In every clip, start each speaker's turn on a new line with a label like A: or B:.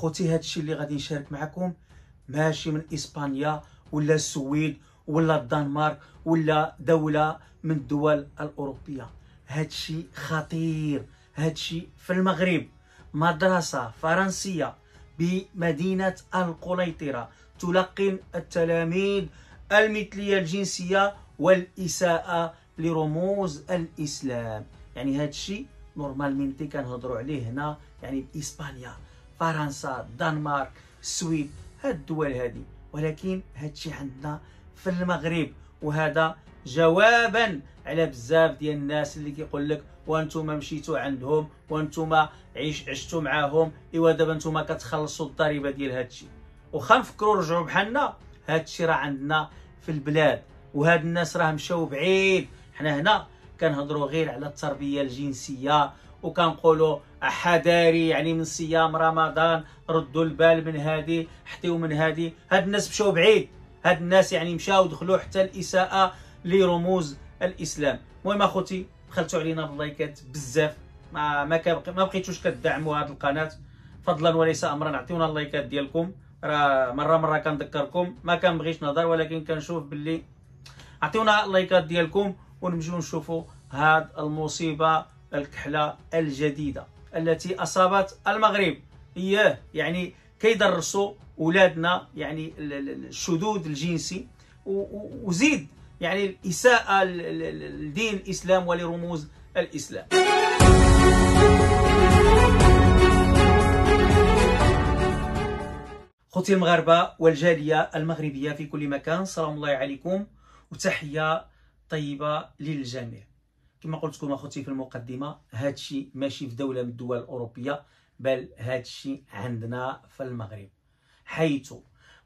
A: خوتي هادشي اللي غادي نشارك معكم ماشي من اسبانيا ولا السويد ولا الدنمارك ولا دوله من الدول الاوروبيه هادشي خطير هادشي في المغرب مدرسه فرنسيه بمدينه القليطره تلقن التلاميذ المثليه الجنسيه والاساءه لرموز الاسلام يعني هادشي نورمالمنتي كنهضروا عليه هنا يعني باسبانيا فرنسا الدنمارك السويد هاد الدول هادي ولكن هادشي عندنا في المغرب وهذا جوابا على بزاف ديال الناس اللي كيقول لك وانتم مشيتوا عندهم وانتم عيش عشتوا معاهم ايوا دابا نتوما كتخلصوا الضريبه ديال هادشي وخا نفكروا رجعوا بحالنا هادشي راه عندنا في البلاد وهاد الناس راه مشاو بعيد حنا هنا كنهضروا غير على التربيه الجنسيه وكنقولوا حذاري يعني من صيام رمضان ردوا البال من هذه حتيو من هذه هاد الناس مشاو بعيد هاد الناس يعني مشاو دخلوا حتى الاساءه لرموز الاسلام المهم اخوتي دخلتوا علينا باللايكات بزاف ما ما ما بقيتوش كتدعموا هذه القناه فضلا وليس امرا عطيونا اللايكات ديالكم راه مره مره كنذكركم ما كنبغيش نهضر ولكن كنشوف باللي عطيونا اللايكات ديالكم ونمشيو نشوفوا هاد المصيبه الكحله الجديده التي أصابت المغرب إياه يعني كيدرسوا أولادنا يعني الشذوذ الجنسي وزيد يعني الإساءة لدين الإسلام ولرموز الإسلام خوتي المغاربة والجالية المغربية في كل مكان سلام الله عليكم وتحية طيبة للجميع كما قلت لكم اخوتي في المقدمه هادشي ماشي في دوله من الدول الاوروبيه بل هادشي عندنا في المغرب حيث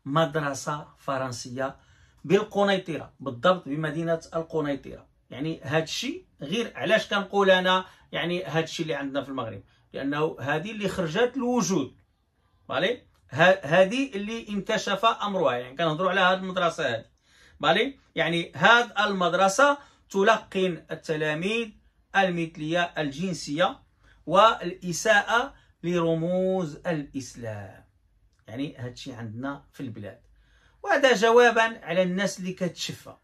A: مدرسه فرنسيه بالقنيطره بالضبط بمدينه القنيطره يعني هادشي غير علاش كنقول انا يعني هادشي اللي عندنا في المغرب لانه هذه اللي خرجت الوجود بالي هذه اللي انكشف امرها يعني كنهضروا على هذه المدرسه هذه بالي يعني هاد المدرسه تلقن التلاميذ المثلية الجنسية والإساءة لرموز الإسلام يعني هادشي عندنا في البلاد وهذا جوابا على الناس اللي كتشفى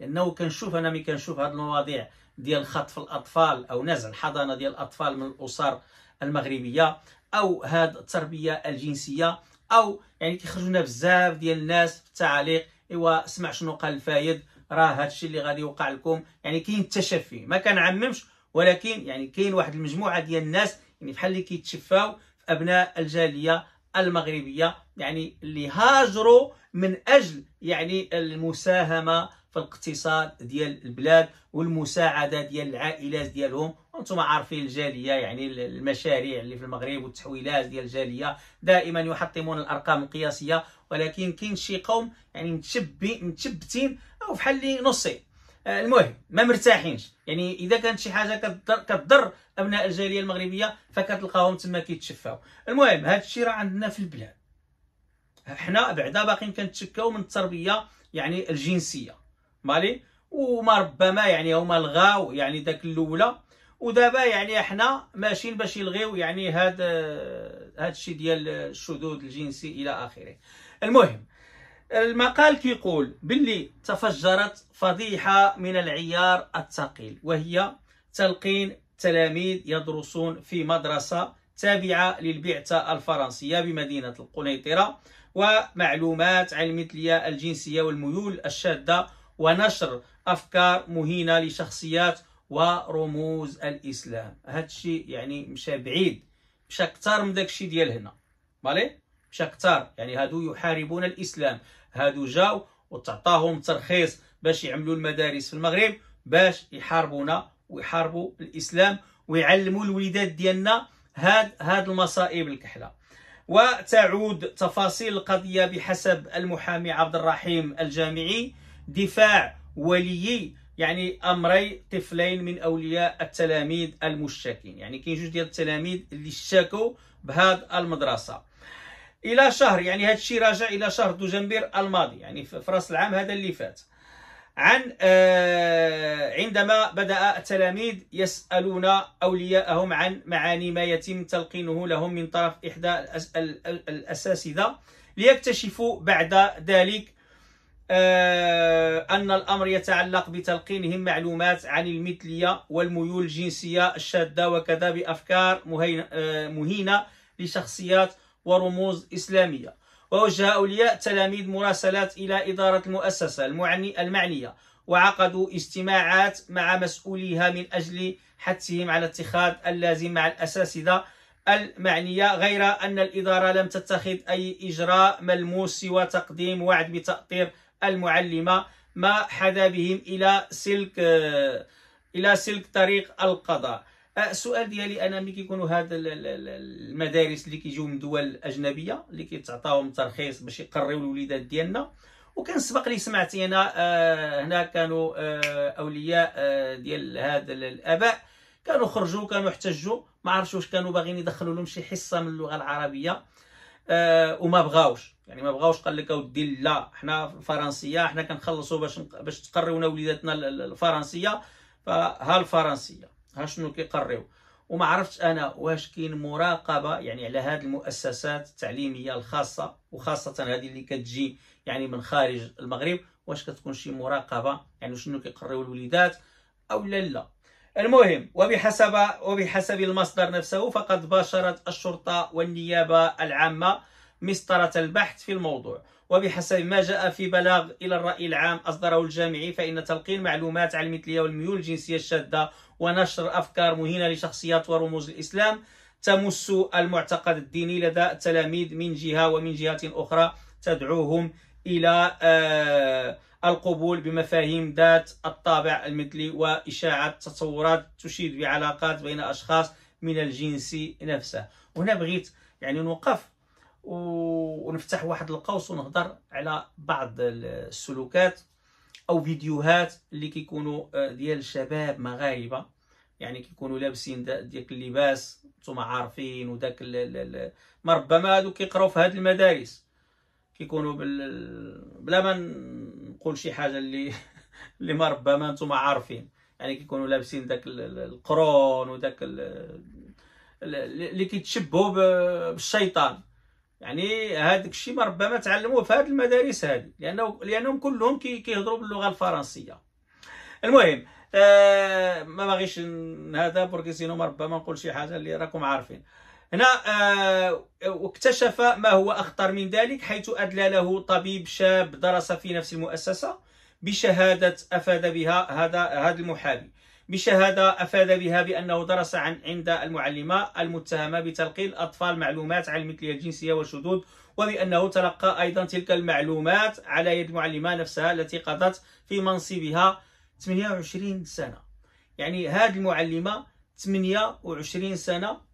A: لانه كنشوف انا ملي كنشوف هاد المواضيع ديال خطف الاطفال او نزع الحضانه ديال الاطفال من الاسر المغربيه او هاد التربيه الجنسيه او يعني كيخرجونا بزاف ديال الناس في التعاليق ايوا سمع شنو قال الفايد راه الشيء اللي غادي يوقع لكم يعني كاين تشفي ما كنعممش ولكن يعني كاين واحد المجموعه ديال الناس يعني بحال اللي كيتشفاو في ابناء الجاليه المغربيه يعني اللي هاجروا من اجل يعني المساهمه في الاقتصاد ديال البلاد والمساعده ديال العائلات ديالهم وانتم عارفين الجاليه يعني المشاريع اللي في المغرب والتحويلات ديال الجاليه دائما يحطمون الارقام القياسيه ولكن كاين شي قوم يعني متشبي متشبتين او بحال اللي نصي آه، المهم ما مرتاحينش يعني اذا كانت شي حاجه كتضر كتضر ابناء الجاليه المغربيه فكتلقاهم تما كيتشفاو المهم هذا الشيء راه عندنا في البلاد حنا بعدا باقيين كنتشكاو من التربيه يعني الجنسيه مالي وما ربما يعني هما لغاو يعني داك الاولى ودابا يعني احنا ماشيين باش يلغيو يعني هاد هاد الشيء ديال الشذوذ الجنسي الى اخره المهم المقال كيقول باللي تفجرت فضيحه من العيار الثقيل وهي تلقين تلاميذ يدرسون في مدرسه تابعه للبعثه الفرنسيه بمدينه القنيطره ومعلومات عن المثليه الجنسيه والميول الشاذه ونشر افكار مهينه لشخصيات ورموز الاسلام هذا الشيء يعني مشى بعيد مشى كثر من داك الشيء ديال هنا فالي مشى كثر يعني هادو يحاربون الاسلام هادو جاو وتعطاهم ترخيص باش يعملوا المدارس في المغرب باش يحاربونا ويحاربوا الاسلام ويعلموا الوليدات ديالنا هاد هاد المصائب الكحله وتعود تفاصيل القضيه بحسب المحامي عبد الرحيم الجامعي دفاع وليي يعني امري طفلين من اولياء التلاميذ المشتكين يعني كاين جوج ديال التلاميذ اللي اشتكوا بهاد المدرسه الى شهر يعني هذا الشيء راجع الى شهر دجنبير الماضي يعني في راس العام هذا اللي فات عن آه عندما بدا التلاميذ يسالون اولياءهم عن معاني ما يتم تلقينه لهم من طرف احدى الاساتذه ليكتشفوا بعد ذلك آه، أن الأمر يتعلق بتلقينهم معلومات عن المثلية والميول الجنسية الشاذة وكذا بأفكار آه، مهينة لشخصيات ورموز إسلامية ووجه أولياء تلاميذ مراسلات إلى إدارة المؤسسة المعني المعنية وعقدوا اجتماعات مع مسؤوليها من أجل حثهم على اتخاذ اللازم مع الأساتذة المعنية غير أن الإدارة لم تتخذ أي إجراء ملموس سوى تقديم وعد بتأطير المعلمة ما حدا بهم إلى سلك آه، إلى سلك طريق القضاء السؤال أه، ديالي انا ملي كيكونوا هاد المدارس اللي كيجيو من دول اجنبيه اللي كيتعطاهم ترخيص باش يقريو الوليدات ديالنا وكان سبق لي سمعت انا آه، هنا كانوا اولياء ديال هاد الاباء كانوا خرجوا كانوا احتجوا ما عرفتش واش كانوا باغيين يدخلوا لهم شي حصه من اللغه العربيه آه وما بغاوش يعني ما بغاوش قال لك اودي لا حنا فرنسيه حنا كنخلصوا باش باش تقريونا وليداتنا الفرنسيه فها الفرنسيه ها شنو كيقريو وما عرفتش انا واش كاين مراقبه يعني على هذه المؤسسات التعليميه الخاصه وخاصه هذه اللي كتجي يعني من خارج المغرب واش كتكون شي مراقبه يعني شنو كيقريو الوليدات او لا لا المهم وبحسب وبحسب المصدر نفسه فقد باشرت الشرطة والنيابة العامة مسطرة البحث في الموضوع وبحسب ما جاء في بلاغ إلى الرأي العام أصدره الجامعي فإن تلقين معلومات عن المثلية والميول الجنسية الشاذة ونشر أفكار مهينة لشخصيات ورموز الإسلام تمس المعتقد الديني لدى التلاميذ من جهة ومن جهة أخرى تدعوهم إلى آه القبول بمفاهيم ذات الطابع المثلي وإشاعة تصورات تشيد بعلاقات بين أشخاص من الجنس نفسه وهنا بغيت يعني نوقف ونفتح واحد القوس ونهضر على بعض السلوكات او فيديوهات اللي كيكونوا آه، ديال الشباب مغاربه يعني كيكونوا لابسين ديك اللباس نتوما عارفين وداك ما ربما هادو كيقراو في هاد المدارس كيكونوا بال... بلا ما نقول شي حاجه اللي اللي ما ربما نتوما عارفين يعني كيكونوا لابسين داك القرون وداك اللي كيتشبهوا بالشيطان يعني هذاك الشيء ما ربما تعلموه في هذه المدارس هذه لانه لانهم كلهم كيهضروا باللغه الفرنسيه المهم آه ما باغيش هذا بوركي سينو ما ربما نقول شي حاجه اللي راكم عارفين هنا واكتشف آه، ما هو أخطر من ذلك حيث أدلى له طبيب شاب درس في نفس المؤسسة بشهادة أفاد بها هذا هذا المحامي بشهادة أفاد بها بأنه درس عن عند المعلمة المتهمة بتلقين الأطفال معلومات عن المثلية الجنسية والشذوذ وبأنه تلقى أيضا تلك المعلومات على يد المعلمة نفسها التي قضت في منصبها 28 سنة يعني هذه المعلمة 28 سنة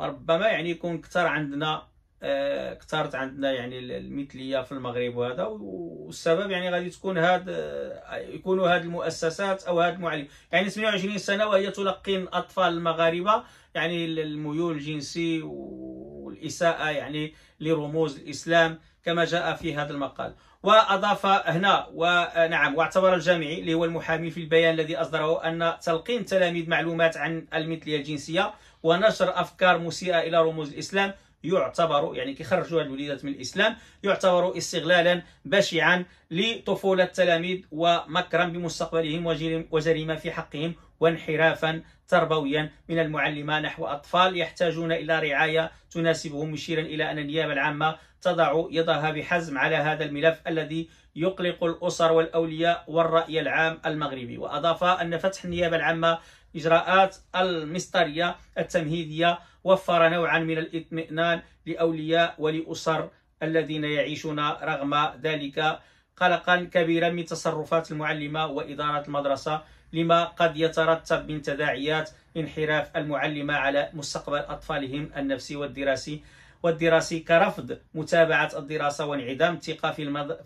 A: ربما يعني يكون كثر عندنا آه، كثرت عندنا يعني المثليه في المغرب وهذا والسبب يعني غادي تكون هاد آه، يكونوا هاد المؤسسات او هاد المعلم يعني 28 سنه وهي تلقن اطفال المغاربه يعني الميول الجنسي والاساءه يعني لرموز الاسلام كما جاء في هذا المقال واضاف هنا ونعم آه، واعتبر الجامعي اللي هو المحامي في البيان الذي اصدره ان تلقين التلاميذ معلومات عن المثليه الجنسيه ونشر افكار مسيئه الى رموز الاسلام يعتبر يعني كيخرجوا الوليدات من الاسلام يعتبر استغلالا بشعا لطفوله التلاميذ ومكرا بمستقبلهم وجريمه في حقهم وانحرافا تربويا من المعلمه نحو اطفال يحتاجون الى رعايه تناسبهم مشيرا الى ان النيابه العامه تضع يدها بحزم على هذا الملف الذي يقلق الاسر والاولياء والراي العام المغربي واضاف ان فتح النيابه العامه إجراءات المسطرية التمهيدية وفر نوعا من الإطمئنان لأولياء ولأسر الذين يعيشون رغم ذلك قلقا كبيرا من تصرفات المعلمة وإدارة المدرسة لما قد يترتب من تداعيات انحراف المعلمة على مستقبل أطفالهم النفسي والدراسي والدراسي كرفض متابعة الدراسة وانعدام الثقة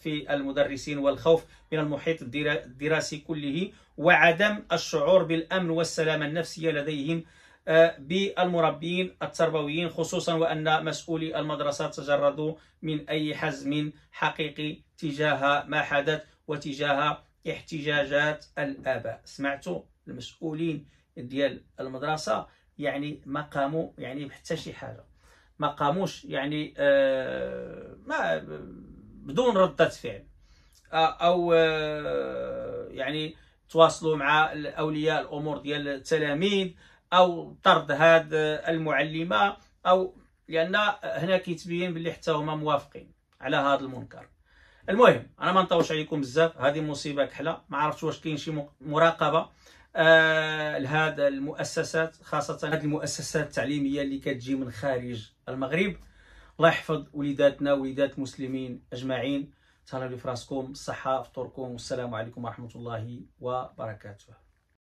A: في المدرسين والخوف من المحيط الدراسي كله وعدم الشعور بالأمن والسلامة النفسية لديهم آه، بالمربين التربويين خصوصا وأن مسؤولي المدرسة تجردوا من أي حزم حقيقي تجاه ما حدث وتجاه احتجاجات الآباء سمعتوا المسؤولين ديال المدرسة يعني ما قاموا يعني بحتى شي حاجة ما قاموش يعني آه، ما بدون ردة فعل آه، أو آه يعني تواصلوا مع اولياء الامور ديال التلاميذ او طرد هاد المعلمه او لان هنا كيتبين بلي حتى هما موافقين على هذا المنكر المهم انا ما نطولش عليكم بزاف هذه مصيبه كحله ما عرفتش واش كاين شي مراقبه آه لهذا المؤسسات خاصه هذه المؤسسات التعليميه اللي كتجي من خارج المغرب الله يحفظ وليداتنا ووليدات المسلمين اجمعين تهلاو فراسكم الصحة فطوركم والسلام عليكم ورحمة الله وبركاته